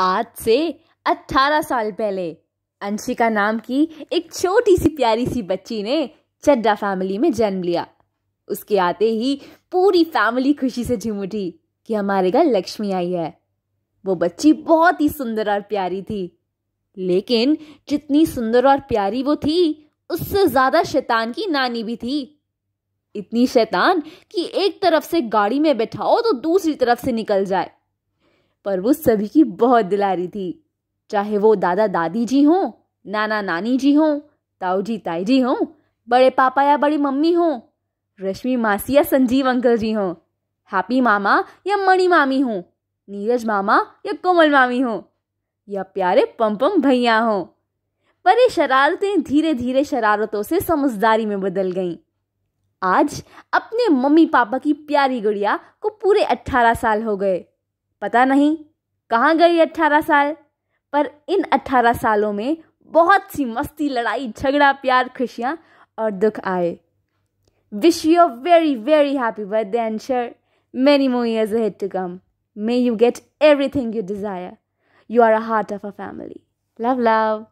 आज से अट्ठारह साल पहले अंशिका नाम की एक छोटी सी प्यारी सी बच्ची ने चड्डा फैमिली में जन्म लिया उसके आते ही पूरी फैमिली खुशी से झूम उठी कि हमारे घर लक्ष्मी आई है वो बच्ची बहुत ही सुंदर और प्यारी थी लेकिन जितनी सुंदर और प्यारी वो थी उससे ज़्यादा शैतान की नानी भी थी इतनी शैतान कि एक तरफ से गाड़ी में बैठाओ तो दूसरी तरफ से निकल जाए पर वो सभी की बहुत दुलारी थी चाहे वो दादा दादी जी हों नाना नानी जी हों ताऊ जी ताई जी हों बड़े पापा या बड़ी मम्मी हों रश्मि मासी या संजीव अंकल जी हों हैप्पी मामा या मणि मामी हों नीरज मामा या कोमल मामी हों या प्यारे पमपम भैया हों पर ये शरारतें धीरे धीरे शरारतों से समझदारी में बदल गईं आज अपने मम्मी पापा की प्यारी गुड़िया को पूरे अट्ठारह साल हो गए पता नहीं कहाँ गई अट्ठारह साल पर इन अट्ठारह सालों में बहुत सी मस्ती लड़ाई झगड़ा प्यार खुशियाँ और दुख आए wish you a very very happy birthday and शर many more years ahead to come may you get everything you desire you are a heart of a family love love